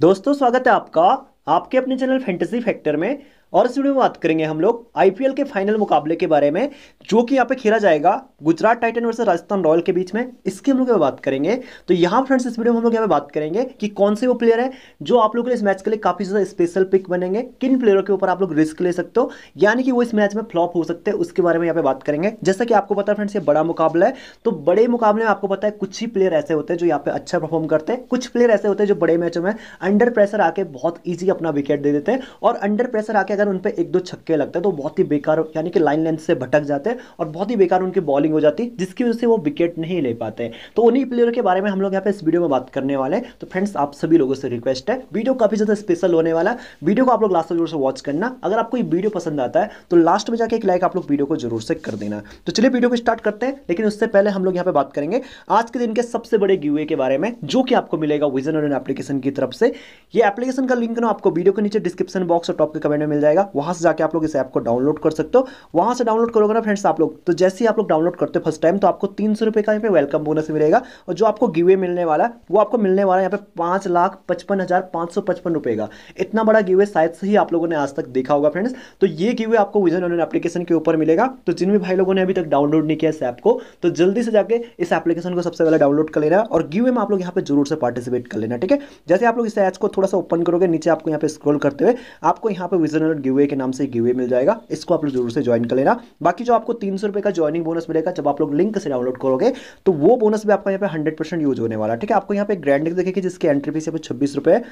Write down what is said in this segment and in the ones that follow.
दोस्तों स्वागत है आपका आपके अपने चैनल फैंटेसी फैक्टर में और इस वीडियो में बात करेंगे हम लोग आईपीएल के फाइनल मुकाबले के बारे में जो कि यहाँ पे खेला जाएगा Gujarat titan versus Rajasthan royal के बीच में इसकी हम लोग यहाँ बात करेंगे तो यहाँ फ्रेंड्स इस वीडियो में हम लोग यहाँ पे बात करेंगे कि कौन से वो प्लेयर है जो आप लोग के लिए इस मैच के लिए काफी ज्यादा स्पेशल पिक बनेंगे किन प्लेयरों के ऊपर आप लोग रिस्क ले सकते हो यानी कि वो इस मैच में फ्लॉप हो सकते हैं उसके बारे में यहाँ पे बात करेंगे जैसा कि आपको पता है फ्रेंड्स ये बड़ा मुकाबला है तो बड़े मुकाबले में आपको पता है कुछ ही प्लेयर ऐसे होते हैं जो यहाँ पे अच्छा परफॉर्म करते हैं कुछ प्लेयर ऐसे होते हैं जो बड़े मैचों में अंडर प्रेशर आके बहुत ईजी अपना विकेट दे देते हैं और अंडर प्रेशर आके अगर उन पर एक दो छक्के लगते तो बहुत ही बेकार यानी कि लाइन लेंथ से भटक जाते और बहुत ही बेकार उनकी बॉलिंग हो जाती जिसकी वजह से वो विकेट नहीं ले पाते तो उन्हीं प्लेयर के बारे में हम लोग यहाँ पे इस वीडियो में बात करने वाले तो फ्रेंड्स आप सभी लोगों से रिक्वेस्ट है वीडियो काफी ज़्यादा स्पेशल होने वाला है वीडियो को आप लोग लास्ट तक जरूर से वॉच करना अगर आपको ये वीडियो पसंद आता है तो लास्ट में जाकर एक लाइक आप लोग वीडियो को जरूर से कर देना तो चलिए वीडियो को स्टार्ट करते हैं लेकिन उससे पहले हम लोग यहाँ पे बात करेंगे आज के दिन के सबसे बड़े गिवे के बारे में जो कि आपको मिलेगा विजन एप्लीकेशन की तरफ से ये एप्लीकेशन का लिंक ना आपको वीडियो के नीचे डिस्क्रिप्शन बॉक्स और टॉप के कमेंट में मिल जाएगा वहां से जाके आप लोग इस ऐप को डाउनलोड कर सकते हो वहां से डाउनलोड करोगे ना फ्रेंड्स आप लोग तो जैसे ही आप लोग डाउनलोड करते हो फर्स्ट टाइम तो आपको तीन सौ रुपए का यहाँ पे वेलकम बोनस मिलेगा और जो आपको गिवे मिलने वाला है वो आपको मिलने वाला है यहाँ पे पांच लाख पचपन हज़ार पांच सौ पचपन रुपए का इतना बड़ा गिवे शायद से ही आप लोगों ने आज तक देखा होगा फ्रेंड्स तो ये गिवे आपको विजन ऑनलाइन एप्लीकेशन के ऊपर मिलेगा तो जिन भी भाई लोगों ने अभी तक डाउनलोड नहीं किया इस ऐप को तो जल्दी से जाकर इस एप्लीकेशन को सबसे पहले डाउनलोड कर लेना और गिवे में आप लोग यहाँ पे जरूर से पार्टिसिपेट कर लेना ठीक है जैसे आप लोग इस ऐप को थोड़ा सा ओपन करोगे नीचे आपको यहाँ पे स्क्रोल करते हुए आपको यहाँ पे विजन डॉट गिवे के नाम से गिवे मिल जाएगा इसको आप लोग जरूर से ज्वाइन कर लेना बाकी जो आपको तीन सौ रुपए का ज्वाइनिंग बोनस मिलेगा जब आप लोग लिंक से डाउनलोड करोगे तो वो बोनस भी आपका यहाँ पे हंड्रेड परसेंट यूज होने वाला ठीक है आपको यहाँ पे ग्रैंड देखेगी जिसकी एंट्री फीस यहाँ पर छब्बीस रुपए है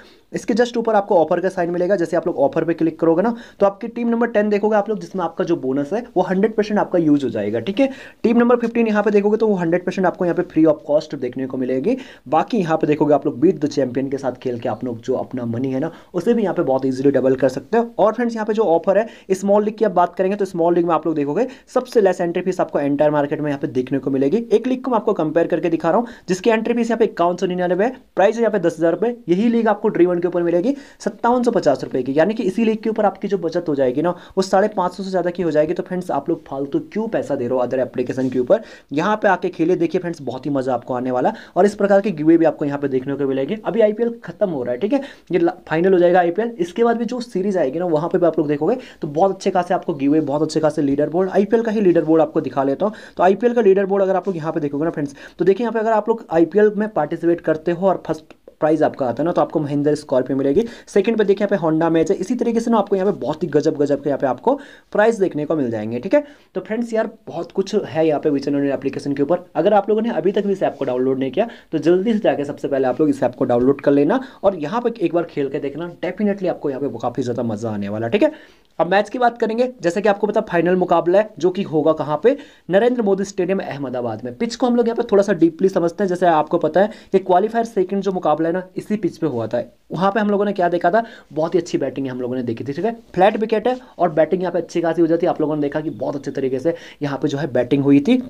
इसके जस्ट ऊपर आपको ऑफर का साइन मिलेगा जैसे आप लोग ऑफर पर क्लिक करोगे ना तो आपकी टीम नंबर टेन देखोगे आप लोग जिसमें आपका जो बोनस है वो हंड्रेड आपका यूज हो जाएगा ठीक है टीम नंबर फिफ्टीन यहाँ पे देखोगे तो वो हंड्रेड आपको यहाँ पे फ्री ऑफ कॉस्ट देखने को मिलेगी बाकी यहाँ पे देखोगे आप लोग बीट द चैंपियन के साथ खेल के आप लोग जो अपना मनी है ना उसे भी यहाँ पे बहुत ईजिली डबल कर सकते हो और फ्रेंड्स फ्रेंड्स यहाँ पे जो ऑफर है स्मॉल लीग की आप बात करेंगे तो स्मॉल लीग में आप लोग देखोगे सबसे लेस एंट्री फीस आपको एंटायर मार्केट में यहाँ पे देखने को मिलेगी एक लीग को मैं आपको कंपेयर करके दिखा रहा हूँ जिसकी एंट्री फीस यहाँ पे इक्यावन सौ निन्यानवे प्राइस यहाँ पे दस हज़ार रुपये यही लीग आपको ड्री वन के ऊपर मिलेगी सत्तावन सौ पचास रुपये की यानी कि इसी लीग के ऊपर आपकी जो बचत हो जाएगी ना वो साढ़े पाँच सौ से ज़्यादा की हो जाएगी तो फ्रेंड्स आप लोग फालतू क्यों पैसा दे रहे हो अदर एप्लीकेशन के ऊपर यहाँ पे आके खेले देखिए फ्रेंड्स बहुत ही मज़ा आपको आने वाला और इस प्रकार के गिवे भी आपको यहाँ पे देखने को मिलेगी अभी आईपीएल खत्म हो रहा है ठीक है ये फाइनल हो जाएगा आईपीएल इसके बाद भी जो सीरीज आएगी ना वहाँ पर पे आप लोग देखोगे तो बहुत अच्छे खासे आपको गिवे बहुत अच्छे खासे लीडर बोर्ड आईपीएल का ही लीडर बोर्ड आपको दिखा लेता हूँ तो आईपीएल का लीडर बोर्ड अगर आप लोग यहाँ पे देखोगे ना फ्रेंड्स तो देखिए यहाँ पे अगर आप लोग आईपीएल में पार्टिसिपेट करते हो और फर्स्ट प्राइस आपका आता है ना तो आपको महिंद्र स्कॉर्पियो मिलेगी सेकंड पर देखिए यहाँ पे होंडा मैच है इसी तरीके से ना आपको यहाँ पे बहुत ही गजब गजब के यहाँ पे आपको प्राइस देखने को मिल जाएंगे ठीक है तो फ्रेंड्स यार बहुत कुछ है यहाँ पे विचन एप्लीकेशन के ऊपर अगर आप लोगों ने अभी तक भी इस ऐप को डाउनलोड नहीं किया तो जल्दी से जाकर सबसे पहले आप लोग इस ऐप को डाउनलोड कर लेना और यहाँ पर एक बार खेल के देखना डेफिनेटली आपको यहाँ पे काफ़ी ज़्यादा मज़ा आने वाला ठीक है अब मैच की बात करेंगे जैसे कि आपको पता फाइनल मुकाबला है जो कि होगा कहाँ पे नरेंद्र मोदी स्टेडियम अहमदाबाद में पिच को हम लोग यहाँ पे थोड़ा सा डीपली समझते हैं जैसे आपको पता है कि क्वालिफायर सेकंड जो मुकाबला है ना इसी पिच पे हुआ था वहाँ पे हम लोगों ने क्या देखा था बहुत ही अच्छी बैटिंग हम लोगों ने देखी थी ठीक है फ्लैट विकेट है और बैटिंग यहाँ पे अच्छी खासी हो जाती है आप लोगों ने देखा कि बहुत अच्छे तरीके से यहाँ पे जो है बैटिंग हुई थी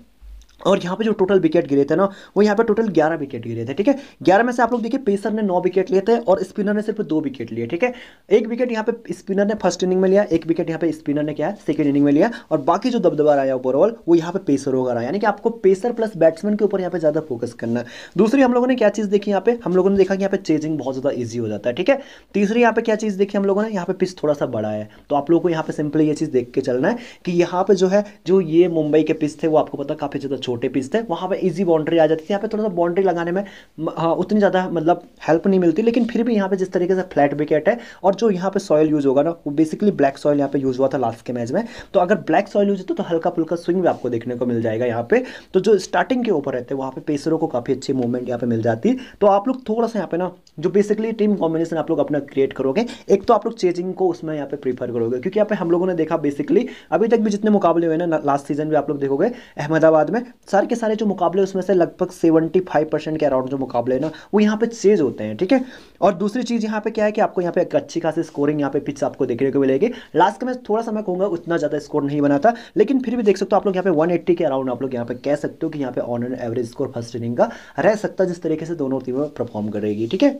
और यहाँ पे जो टोटल विकेट गिरे थे ना वो यहाँ पे टोटल ग्यारह विकेट गिरे थे ठीक है ग्यारह में से आप लोग देखिए पेसर ने नौ विकेट लिए थे और स्पिनर ने सिर्फ दो विकेट लिए ठीक है एक विकेट यहाँ पे स्पिनर ने फर्स्ट इनिंग में लिया एक विकेट यहाँ पे स्पिनर ने क्या है सेकंड इनिंग में लिया और बाकी जो दबदबा आया ओवरऑल वो यहाँ पे पेसर होगा यानी कि आपको पेसर प्लस बैट्समैन के ऊपर यहाँ पे ज़्यादा फोकस करना दूसरी हम लोगों ने क्या चीज़ देखी यहाँ पे हम लोगों ने देखा कि यहाँ पे चेजिंग बहुत ज़्यादा ईजी हो जाता है ठीक है तीसरी यहाँ पे क्या चीज़ देखी हम लोगों ने यहाँ पे पिच थोड़ा सा बड़ा है तो आप लोगों को यहाँ पे सिंपली ये चीज़ देख के चलना है कि यहाँ पे जो है जो ये मुंबई के पिच थे वो आपको पता काफ़ी ज़्यादा छोटे पीस थे वहाँ पर ईजी बाउंड्री आ जाती थी यहाँ पर थोड़ा सा बाउंड्री लगाने में हाँ, उतनी ज़्यादा मतलब हेल्प नहीं मिलती लेकिन फिर भी यहाँ पर जिस तरीके से फ्लैट विकेट है और जो यहाँ पे सॉइल यूज़ होगा ना वो बेसिकली ब्लैक सॉइल यहाँ पर यूज़ हुआ था लास्ट के मैच में तो अगर ब्लैक सॉइल यूज़ होता तो, तो हल्का फुल्का स्विंग भी आपको देखने को मिल जाएगा यहाँ पे तो जो स्टार्टिंग के ऊपर रहते हैं वहाँ पर पेसरों को काफ़ी अच्छी मूवमेंट यहाँ पर मिल जाती तो आप लोग थोड़ा सा यहाँ पे ना जो बेसिकली टीम कॉम्बिनेशन आप लोग अपना क्रिएट करोगे एक तो आप लोग चेजिंग को उसमें यहाँ पे प्रीफर करोगे क्योंकि यहाँ पे हम लोगों ने देखा बेसिकली अभी तक भी जितने मुकाबले हुए ना लास्ट सीजन भी आप लोग देखोगे अहमदाबाद में सारे के सारे जो मुकाबले उसमें से लगभग सेवेंटी फाइव परसेंट के अराउंड जो मुकाबले ना वो यहाँ पे चेज होते हैं ठीक है और दूसरी चीज़ यहाँ पे क्या है कि आपको यहाँ पे एक अच्छी खासी स्कोरिंग यहाँ पे पिच आपको देखने को मिलेगी लास्ट का थोड़ा सा मैं कहूँगा उतना ज़्यादा स्कोर नहीं बना था लेकिन फिर भी देख सकते हो आप लोग यहाँ पे वन के अराउंड आप लोग यहाँ पे कह सकते हो कि यहाँ पे on an average score first inning का रह सकता है जिस तरीके से दोनों टीमें परफॉर्म करेगी ठीक है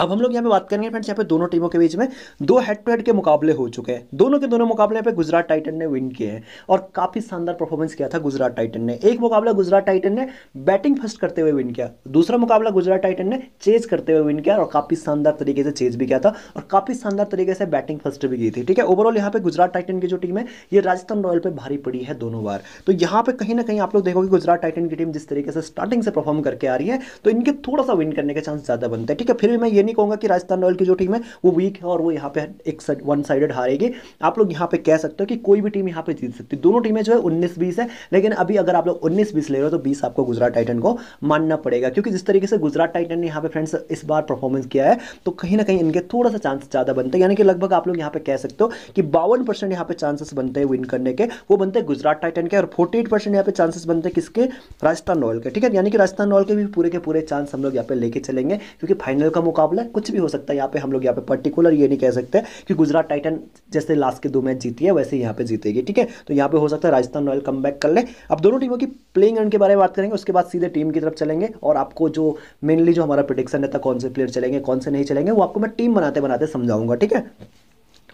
अब हम लोग यहाँ पे बात करेंगे फ्रेंड्स यहाँ पे दोनों टीमों के बीच में दो हेड टू हेड के मुकाबले हो चुके हैं दोनों के दोनों मुकाबले पे गुजरात टाइटन ने विन किए हैं और काफ़ी शानदार परफॉर्मेंस किया था गुजरात टाइटन ने एक मुकाबला गुजरात टाइटन ने बैटिंग फर्स्ट करते हुए विन किया दूसरा मुकाबला गुजरात टाइटन ने चेज करते हुए विन किया और काफ़ी शानदार तरीके से चेज भी किया था और काफ़ी शानदार तरीके से बैटिंग फर्स्ट भी की थी ठीक है ओवरऑल यहाँ पे गुजरात टाइटन की जो टीम है ये राजस्थान रॉयल पर भारी पड़ी है दोनों बार तो यहाँ पे कहीं ना कहीं आप लोग देखोगे गुजरात टाइटन की टीम जिस तरीके से स्टार्टिंग से परफॉर्म करके आ रही है तो इनके थोड़ा सा विन करने के चांस ज़्यादा बनते हैं ठीक है फिर भी मैं ये नहीं कहूंगा कि राजस्थान रॉयल की जो टीम है वो वीक है और वो यहाँ पे एक वन साइडेड हारेगी आप लोग यहाँ पे कह सकते हो कि कोई भी टीम यहाँ पे जीत सकती है दोनों टीमें जो है उन्नीस बीस है लेकिन अभी अगर आप लोग उन्नीस बीस ले रहे हो तो बीस आपको गुजरात टाइटन को मानना पड़ेगा क्योंकि जिस तरीके से गुजरात टाइटन ने यहाँ पे फ्रेंड्स इस बार परफॉर्मेंस किया है तो कहीं ना कहीं इनके थोड़ा सा चांस ज़्यादा बनते हैं यानी कि लगभग आप लोग यहाँ पे कह सकते हो कि बावन परसेंट यहाँ पे चांसेस बनते हैं विन करने के वो बनते हैं गुजरात टाइटन के और फोर्टी एट परसेंट यहाँ पे चांसेस बनते हैं किसके राजस्थान रॉयल के ठीक है यानी कि राजस्थान रॉयल के भी पूरे के पूरे चांस हम लोग यहाँ पे लेके चलेंगे क्योंकि फाइनल का मुकाबला है कुछ भी हो सकता है यहाँ पे हम लोग यहाँ पे पर्टिकुलर ये नहीं कह सकते कि गुजरात टाइटन जैसे लास्ट के दो मैच जीती है वैसे यहाँ पे जीतेगी ठीक है तो यहाँ पे हो सकता है राजस्थान रॉयल कम कर ले अब दोनों टीमों की प्लेइंग रन के बारे में बात करेंगे उसके बाद सीधे टीम की तरफ चलेंगे और आपको जो मेनली जो हमारा प्रोडिक्शन रहता है कौन से प्लेयर चलेंगे कौन से नहीं चलेंगे वो आपको मैं टीम बनाते बनाते समझाऊंगा ठीक है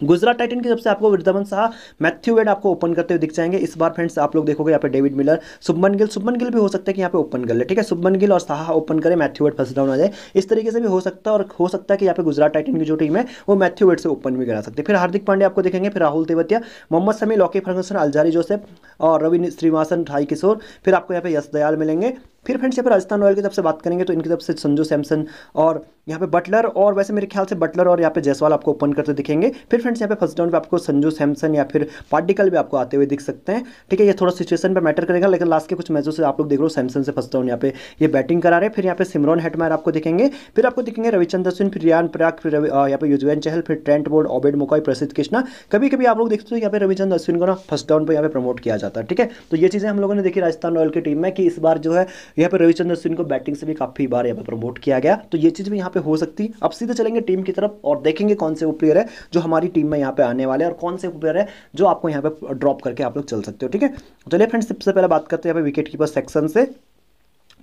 गुजरात टाइटन की सबसे आपको वृद्धावन शाह मैथ्यू वेड आपको ओपन करते हुए दिख जाएंगे इस बार फ्रेंड्स आप लोग देखोगे यहाँ पे डेविड मिलर सुबमन गिल सुबमन गिल भी हो सकता है कि यहाँ पे ओपन कर ले ठीक है सुबमन गिल और शाह ओपन करें मैथ्यू वेड फर्स्ट डाउन आ जाए इस तरीके से भी हो सकता है और हो सकता है कि यहाँ पे गुजरात टाइटन की जो टीम है वो मैथ्यू वेड से ओपन भी करा सकते फिर हार्दिक पांडे आपको देखेंगे फिर राहुल तेवतिया मोहम्मद समी लॉकी फर्गसन अलजारी जोसेफ और रवि श्रीवासन ढाई किशोर फिर आपको यहाँ पे यश दयाल मिलेंगे फिर फ्रेंड्स यहाँ पर राजस्थान रॉयल की तरफ से बात करेंगे तो इनकी तरफ से संजू सैमसन और यहाँ पे बटलर और वैसे मेरे ख्याल से बटलर और यहाँ पे जयसवाल आपको ओपन करते दिखेंगे फिर फ्रेंड्स यहाँ पे फर्स्ट डाउन पे आपको संजू सैमसन या फिर पार्टिकल भी आपको आते हुए दिख सकते हैं ठीक है ये थोड़ा सिचुएशन पर मैटर करेगा लेकिन लास्ट के कुछ मैचों से आप लोग देख लो सैमसन से फर्स्ट राउंड यहाँ पे ये बैटिंग करा रहे हैं फिर यहाँ पे सिमरन हेटमैर आपको दिखेंगे फिर आपको दिखेंगे रविचंद्र सिंह फिर रियान प्रयाग फिर यहाँ पे युजवेन चहल फिर ट्रेंट बोर्ड ओबेड मुकाई प्रसिद्ध कृष्णा कभी कभी आप लोग देखते हो यहाँ पे रविचंद्र अश्विन को ना फर्स्ट डाउन पर यहाँ पे प्रमोट किया जाता है ठीक है तो ये चीज़ें हम लोगों ने देखी राजस्थान रॉयल की टीम में कि इस बार जो है यहाँ पर रविचंद्र अश्विन को बैटिंग से भी काफ़ी बार यहाँ पर प्रमोट किया गया तो ये चीज़ भी यहाँ पे हो सकती अब सीधे चलेंगे टीम की तरफ और देखेंगे कौन से वो प्लेयर है जो हमारी टीम में यहाँ पे आने वाले हैं और कौन से प्लेयर है जो आपको यहाँ पे ड्रॉप करके आप लोग चल सकते हो ठीक है तो चलिए फ्रेंड्स सबसे पहले बात करते हैं यहाँ पे विकेट कीपर सेक्शन से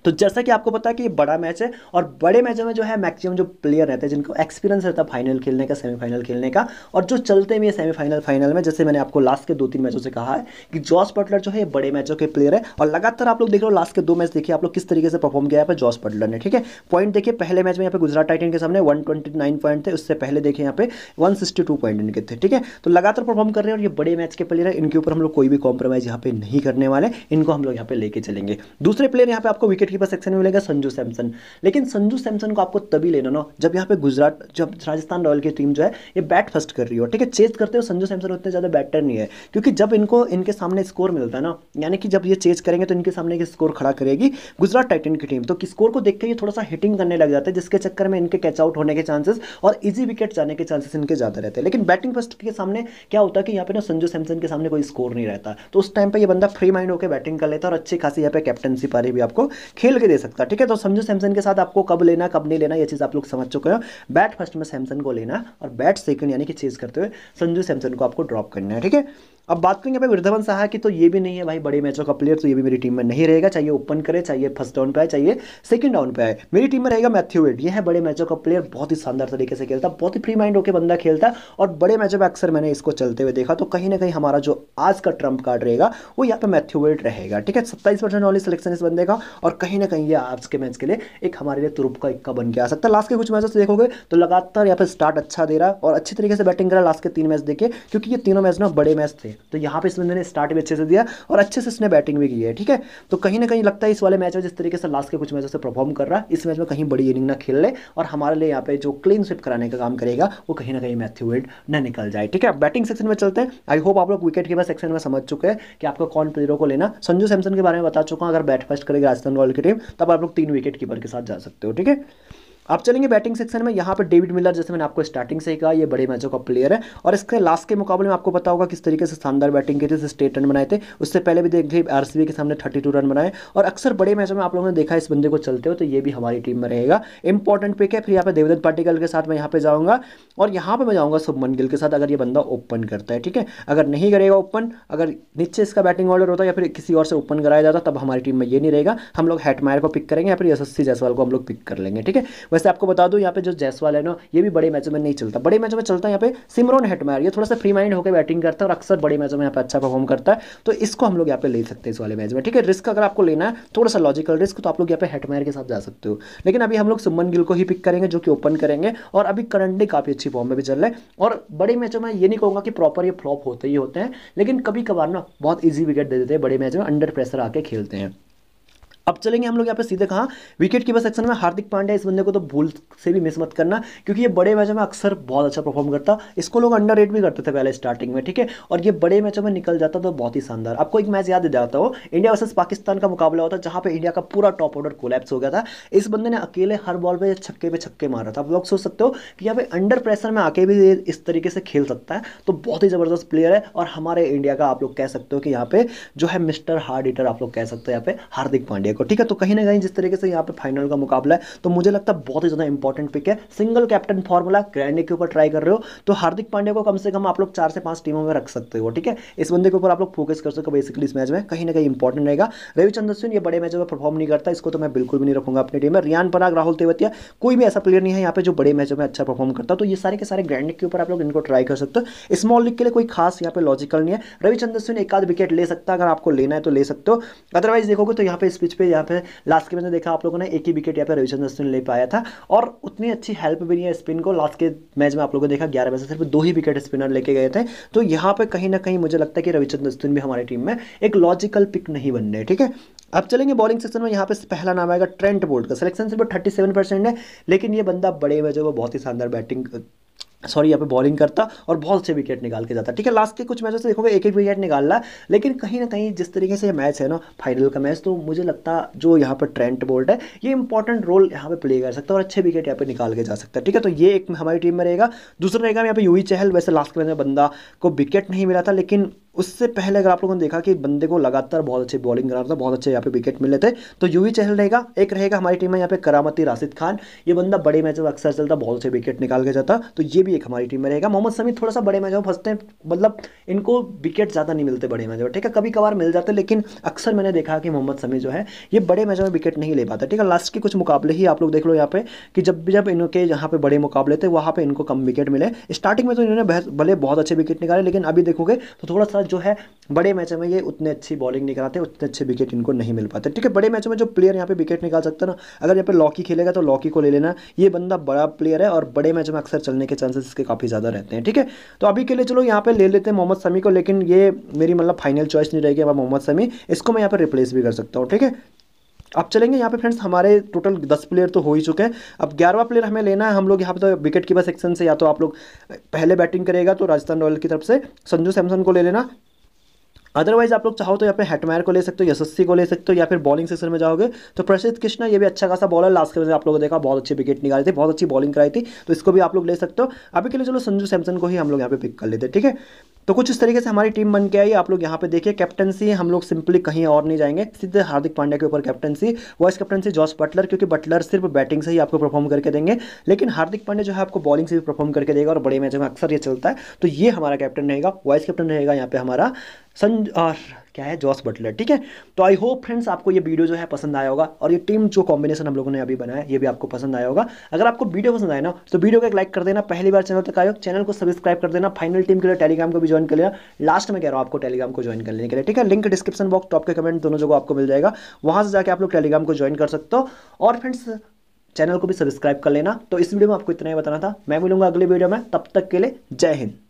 तो जैसा कि आपको पता है कि ये बड़ा मैच है और बड़े मैचों में जो है मैक्सिमम जो प्लेयर रहते हैं जिनको एक्सपीरियंस रहता है फाइनल खेलने का सेमीफाइनल खेलने का और जो चलते भी है सेमीफाइनल फाइनल में जैसे मैंने आपको लास्ट के दो तीन मैचों से कहा है कि जॉस बटलर जो है ये बड़े मैचों के प्लेयर है और लगातार आप लोग देख लो लास्ट के दो मैच देखिए आप लोग किस तरीके से परफॉर्म किया है जॉस बटलर ने ठीक है पॉइंट देखिए पहले मैच में यहाँ पर गुजरात टाइटन के सामने वन पॉइंट थे उससे पहले देखिए यहाँ पे वन पॉइंट इनके थे ठीक है तो लगातार परफॉर्म कर रहे हैं और ये बड़े मैच के प्लेयर है इनके ऊपर हम लोग कोई भी कॉम्प्रोमाइज़ यहाँ पे नहीं करने वाले इनको हम लोग यहाँ पे लेके चलेंगे दूसरे प्लेयर यहाँ पे आपको विकेट थ्री पर सेक्शन में मिलेगा संजू सैमसन लेकिन संजू सैमसन को आपको तभी लेना ना जब यहाँ पे गुजरात जब राजस्थान रॉयल की टीम जो है ये बैट फर्स्ट कर रही हो ठीक है चेज करते हो संजू सैमसन उतने ज़्यादा बैटर नहीं है क्योंकि जब इनको इनके सामने स्कोर मिलता है ना यानी कि जब ये चेज करेंगे तो इनके सामने ये स्कोर खड़ा करेगी गुजरात टाइटन की टीम तो स्कोर को देख के ये थोड़ा सा हिटिंग करने लग जाता है जिसके चक्कर में इनके कैच आउट होने के चांसेस और इजी विकेट जाने के चांसेस इनके ज़्यादा रहते हैं लेकिन बैटिंग फर्स्ट के सामने क्या होता है कि यहाँ पे ना संजू सैमसन के सामने कोई स्कोर नहीं रहता तो उस टाइम पर यह बंदा फ्री माइंड होकर बैटिंग कर लेता है और अच्छी खासी यहाँ पे कैप्टनसी पारी भी आपको खेल के दे सकता है ठीक है तो समझो सैमसंग के साथ आपको कब लेना कब नहीं लेना यह चीज़ आप लोग समझ चुके हो बैट फर्स्ट में सैमसंग को लेना और बैट सेकंड यानी कि चेज करते हुए संजू सैमसन को आपको ड्रॉप करना है ठीक है अब बात करेंगे भाई वृद्धवन सहा की तो ये भी नहीं है भाई बड़े मैचों का प्लेयर तो ये भी मेरी टीम में नहीं रहेगा चाहिए ओपन करे चाहिए फर्स्ट डाउन पे आए चाहिए सेकंड डाउन पे आए मेरी टीम में रहेगा मैथ्यू वेड ये है बड़े मैचों का प्लेयर बहुत ही शानदार तरीके से खेलता बहुत ही फ्री माइंड होकर बंदा खेलता और बड़े मैचों में अक्सर मैंने इसको चलते हुए देखा तो कहीं ना कहीं हमारा जो आज का ट्रंप कार्ड रहेगा वो यहाँ पर मैथ्यू वेड रहेगा ठीक है सत्ताईस परसेंट नॉलेज सिलेक्शन इस बंदे का और कहीं कहीं ना कहीं ये आज के मैच के लिए एक हमारे लिए तुरुप का इक्का बन के आ सकता है लास्ट के कुछ मैचेस तो देखोगे तो लगातार यहाँ पे स्टार्ट अच्छा दे रहा है और अच्छी तरीके से बैटिंग करा लास्ट के तीन मैच देखे क्योंकि ये तीनों मैच ना बड़े मैच थे तो यहाँ पर इस बंदे ने स्टार्ट भी अच्छे से दिया और अच्छे से इसने बैटिंग भी की है ठीक है तो कहीं ना कहीं लगता है इस वाले मैच में जिस तरीके से लास्ट के कुछ मैचों से परफॉर्म कर रहा है इस मैच में कहीं बड़ी इनिंग ना खेल ले और हमारे लिए यहाँ पे जो क्लीन स्विप कराने का काम करेगा वो कहीं ना कहीं मैथ्यू वेड न निकल जाए ठीक है बैटिंग सेक्शन में चलते हैं आई होप आप लोग विकेट के सेक्शन में समझ चुके हैं कि आपको कौन प्लेयरों को लेना संजू सैमसन के बारे में बता चुका हूँ अगर बैट फर्स्ट करेगा राजस्थान रॉयल के नेगेटिव तब आप लोग तीन विकेट कीपर के साथ जा सकते हो ठीक है आप चलेंगे बैटिंग सेक्शन में यहाँ पर डेविड मिलर जैसे मैंने आपको स्टार्टिंग से ही कहा ये बड़े मैचों का प्लेयर है और इसके लास्ट के मुकाबले में आपको पता होगा किस तरीके से शानदार बैटिंग की थी स्टेट रन बनाए थे उससे पहले भी देख लीजिए आर के सामने थर्टी रन बनाए और अक्सर बड़े मैचों में आप लोगों ने देखा इस बंदे को चलते हो तो ये भी हमारी टीम में रहेगा इंपॉर्टेंट पिक है फिर यहाँ पर देवदत्त पाटिकल के साथ मैं यहाँ पे जाऊँगा और यहाँ पर मैं जाऊँगा शुभमन गिल के साथ अगर ये बंदा ओपन करता है ठीक है अगर नहीं करेगा ओपन अगर नीचे इसका बैटिंग ऑर्डर होता है या फिर किसी और से ओपन कराया जाता तब हमारी टीम में ये नहीं रहेगा हम लोग हेटमायर को पिक करेंगे या फिर यशस्वी जायसवाल को हम लोग पिक कर लेंगे ठीक है वैसे आपको बता दूं यहाँ पे जो जैसवाल है ना ये भी बड़े मैचों में नहीं चलता बड़े मैचों में चलता है यहाँ पे सिमरन हेटमायर ये थोड़ा सा फ्री माइंड होकर बैटिंग करता है और अक्सर बड़े मैचों में यहाँ पे अच्छा परफॉर्म करता है तो इसको हम लोग यहाँ पे ले सकते हैं इस वाले मैच में ठीक है रिस्क अगर आपको लेना है थोड़ा सा लॉजिकल रिस्क तो आप लोग यहाँ पे हेटमायर के साथ जा सकते हो लेकिन अभी हम लोग सुमन गिल को ही पिक करेंगे जो कि ओपन करेंगे और अभी करंटली काफ़ी अच्छी फॉर्म में भी चल रहा है और बड़े मैचों में ये नहीं कहूँगा कि प्रॉपर ये फ्लॉप होते ही होते हैं लेकिन कभी कभार ना बहुत ईजी विकेट दे देते हैं बड़े मैच में अंडर प्रेशर आके खेलते हैं अब चलेंगे हम लोग यहाँ पे सीधे कहाँ विकेट कीपर सेक्शन में हार्दिक पांड्या इस बंदे को तो भूल से भी मिस मत करना क्योंकि ये बड़े मैचों में अक्सर बहुत अच्छा परफॉर्म करता इसको लोग अंडर रेट भी करते थे पहले स्टार्टिंग में ठीक है और ये बड़े मैचों में निकल जाता तो बहुत ही शानदार आपको एक मैच याद जाता हो इंडिया वर्सेज पाकिस्तान का मुकाबला होता जहाँ पर इंडिया का पूरा टॉप ऑर्डर कोलेप्स हो गया था इस बंदे ने अकेले हर बॉल पर छक्के पे छक्के मारा था आप लोग सोच सकते हो कि यहाँ पे अंडर प्रेशर में आके भी इस तरीके से खेल सकता है तो बहुत ही ज़बरदस्त प्लेयर है और हमारे इंडिया का आप लोग कह सकते हो कि यहाँ पे जो है मिस्टर हार्ड ईटर आप लोग कह सकते हो यहाँ पे हार्दिक पांड्या को ठीक है तो कहीं ना कहीं जिस तरीके से यहाँ पे फाइनल का मुकाबला है तो मुझे लगता है बहुत ही ज़्यादा इंपॉर्टेंट पिक है सिंगल कैप्टन फॉर्मूला ग्रैंड के ऊपर ट्राई कर रहे हो तो हार्दिक पांड्या को कम से कम आप लोग चार से पांच टीमों में रख सकते हो ठीक है इस बंदे के ऊपर आप लोग फोकस कर हो बेसिकली इस मैच में कहीं ना कहीं इंपॉर्टेंट रहेगा रविचंद्र सिंह ये बड़े मैचों में परफॉर्म नहीं करता इसको तो मैं बिल्कुल भी नहीं रखूंगा अपनी टीम में रियान पराग राहुल तेवतिया कोई भी ऐसा प्लेयर नहीं है यहाँ पे जो बड़े मैचों में अच्छा परफॉर्म करता तो ये सारे के सारे ग्रैंड के ऊपर आप लोग इनको ट्राई कर सकते हो स्मॉल लीग के लिए कोई खास यहाँ पे लॉजिकल नहीं है रविचंद्र सिंह एक आध विकेट ले सकता है अगर आपको लेना है तो ले सकते हो अदरवाइज देखोगे तो यहाँ पे इस पिच पे पे यहाँ पे लास्ट के मैच में देखा आप लोगों ने एक ही विकेट यहाँ पे रविचंद्र अश्विन ले पाया था और उतनी अच्छी हेल्प भी नहीं है स्पिन को लास्ट के मैच में आप लोगों ने देखा ग्यारह में से सिर्फ दो ही विकेट स्पिनर लेके गए थे तो यहाँ पर कहीं ना कहीं मुझे लगता है कि रविचंद्र अश्विन भी हमारी टीम में एक लॉजिकल पिक नहीं बनने ठीक है अब चलेंगे बॉलिंग सेक्शन में यहाँ पे पहला नाम आएगा ट्रेंट बोल्ट का सिलेक्शन सिर्फ थर्टी सेवन परसेंट है लेकिन ये बंदा बड़े वजह वो बहुत ही शानदार बैटिंग सॉरी यहाँ पे बॉलिंग करता और बहुत से विकेट निकाल के जाता ठीक है लास्ट के कुछ से तो देखोगे एक एक विकेट निकाल रहा है लेकिन कहीं ना कहीं जिस तरीके से ये मैच है ना फाइनल का मैच तो मुझे लगता जो यहाँ पर ट्रेंट बोल्ट है ये इंपॉर्टेंट रोल यहाँ पे प्ले कर सकता है और अच्छे विकेट यहाँ पे निकाल के जा सकता है ठीक है तो ये एक हमारी टीम में रहेगा दूसरा रहेगा यहाँ पे यू चहल e वैसे लास्ट के मैच में बंदा को विकेट नहीं मिला था लेकिन उससे पहले अगर आप लोगों ने देखा कि बंदे को लगातार बहुत अच्छी बॉलिंग करा था बहुत अच्छे यहाँ पे विकेट मिले थे तो यू ही चहल रहेगा एक रहेगा हमारी टीम में यहाँ पे करामती राशिद खान ये बंदा बड़े मैच में अक्सर चलता बहुत अच्छे विकेट निकाल के जाता तो ये भी एक हमारी टीम में रहेगा मोहम्मद समी थोड़ा सा बड़े मैच में फंसते हैं मतलब इनको विकेट ज़्यादा नहीं मिलते बड़े मैच में ठीक है कभी कभार मिल जाते लेकिन अक्सर मैंने देखा कि मोहम्मद समी जो है ये बड़े मैचों में विकेट नहीं ले पाता ठीक है लास्ट के कुछ मुकाबले ही आप लोग देख लो यहाँ पे कि जब भी जब इनके यहाँ पे बड़े मुकाबले थे वहाँ पर इनको कम विकेट मिले स्टार्टिंग में तो इन्होंने भले बहुत अच्छे विकेट निकाले लेकिन अभी देखोगे तो थोड़ा सा पर जो है बड़े मैचों में ये उतने अच्छी बॉलिंग नहीं कराते उतने अच्छे विकेट इनको नहीं मिल पाते ठीक है बड़े मैचों में जो प्लेयर यहाँ पे विकेट निकाल सकता ना अगर यहाँ पे लॉकी खेलेगा तो लॉकी को ले लेना ये बंदा बड़ा प्लेयर है और बड़े मैचों में अक्सर चलने के चांसेस इसके काफ़ी ज़्यादा रहते हैं ठीक है थीके? तो अभी के लिए चलो यहाँ पर ले लेते हैं मोहम्मद समी को लेकिन ये मेरी मतलब फाइनल चॉइस नहीं रहेगी अब मोहम्मद समी इसको मैं यहाँ पर रिप्लेस भी कर सकता हूँ ठीक है अब चलेंगे यहाँ पे फ्रेंड्स हमारे टोटल दस प्लेयर तो हो ही चुके हैं अब ग्यारहवा प्लेयर हमें लेना है हम लोग यहाँ पे तो विकेट कीपर सेक्शन से या तो आप लोग पहले बैटिंग करेगा तो राजस्थान रॉयल की तरफ से संजू सैमसन को ले लेना अदरवाइज आप लोग चाहो तो यहाँ पे हेटमैर को ले सकते हो यशस्वी को ले सकते हो या फिर बॉलिंग सेक्शन में जाओगे तो प्रसिद्ध कृष्णा ये भी अच्छा खासा बॉलर लास्ट के आप लोगों ने देखा बहुत अच्छी विकेट निकाली थी बहुत अच्छी बॉलिंग कराई थी तो इसको भी आप लोग ले सकते हो अभी के लिए चलो संजू सैमसन को ही हम लोग यहाँ पे पिक कर लेते ठीक है तो कुछ इस तरीके से हमारी टीम बन के आई आप लोग यहाँ पे देखिए कैप्टनसी हम लोग सिंपली कहीं और नहीं जाएंगे सीधे हार्दिक पांड्या के ऊपर captaincy vice captaincy Jos Buttler क्योंकि बटलर सिर्फ बैटिंग से ही आपको परफॉर्म करके देंगे लेकिन हार्दिक पांड्या जो है आपको बॉलिंग से भी परफॉर्म करके देगा और बड़े मैच में अक्सर ये चलता है तो ये हमारा कैप्टन रहेगा वाइस कैप्टन रहेगा यहाँ पे हमारा सन और uh, क्या है जॉस बटलर ठीक है तो आई होप फ्रेंड्स आपको ये वीडियो जो है पसंद आया होगा और ये टीम जो कॉम्बिनेशन हम लोगों ने अभी बनाया ये भी आपको पसंद आया होगा अगर आपको वीडियो पसंद आया ना तो वीडियो को एक लाइक कर देना पहली बार चैनल तक आयो चैनल को सब्सक्राइब कर देना फाइनल टीम के लिए टेलीग्राम को भी ज्वाइन कर लेना लास्ट में कह रहा हूँ आपको टेलीग्राम को ज्वाइन करने के लिए ठीक है लिंक डिस्क्रिप्शन बॉक्स टॉप के कमेंट दोनों जगह आपको मिल जाएगा वहाँ से जाकर आप लोग टेलीग्राम को ज्वाइन कर सकते हो और फ्रेंड्स चैनल को भी सब्सक्राइब कर लेना तो इस वीडियो में आपको इतना ही बताना था मैं मिलूंगा अगले वीडियो में तब तक के लिए जय हिंद